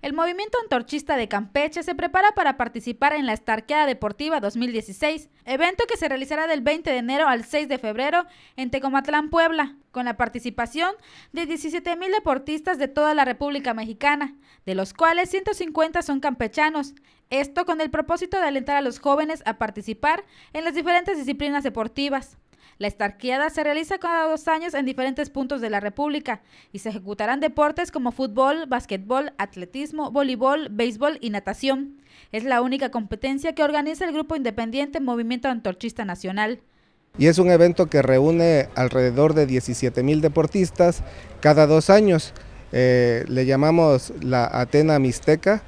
El movimiento antorchista de Campeche se prepara para participar en la Estarqueada Deportiva 2016, evento que se realizará del 20 de enero al 6 de febrero en Tecomatlán, Puebla, con la participación de 17.000 deportistas de toda la República Mexicana, de los cuales 150 son campechanos. Esto con el propósito de alentar a los jóvenes a participar en las diferentes disciplinas deportivas. La estarqueada se realiza cada dos años en diferentes puntos de la República y se ejecutarán deportes como fútbol, básquetbol, atletismo, voleibol, béisbol y natación. Es la única competencia que organiza el grupo independiente Movimiento Antorchista Nacional. Y es un evento que reúne alrededor de 17 mil deportistas cada dos años. Eh, le llamamos la Atena Mixteca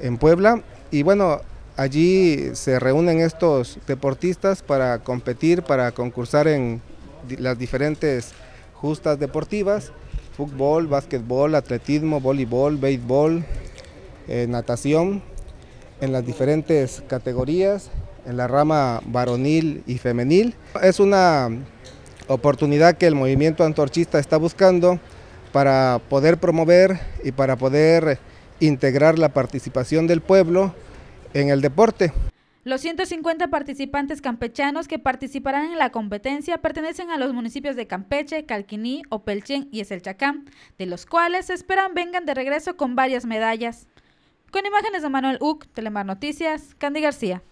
en Puebla. Y bueno, Allí se reúnen estos deportistas para competir, para concursar en las diferentes justas deportivas, fútbol, básquetbol, atletismo, voleibol, béisbol, eh, natación, en las diferentes categorías, en la rama varonil y femenil. Es una oportunidad que el movimiento antorchista está buscando para poder promover y para poder integrar la participación del pueblo en el deporte. Los 150 participantes campechanos que participarán en la competencia pertenecen a los municipios de Campeche, Calquiní, Opelchen y Eselchacán, de los cuales se esperan vengan de regreso con varias medallas. Con imágenes de Manuel Uc, Telemar Noticias, Candy García.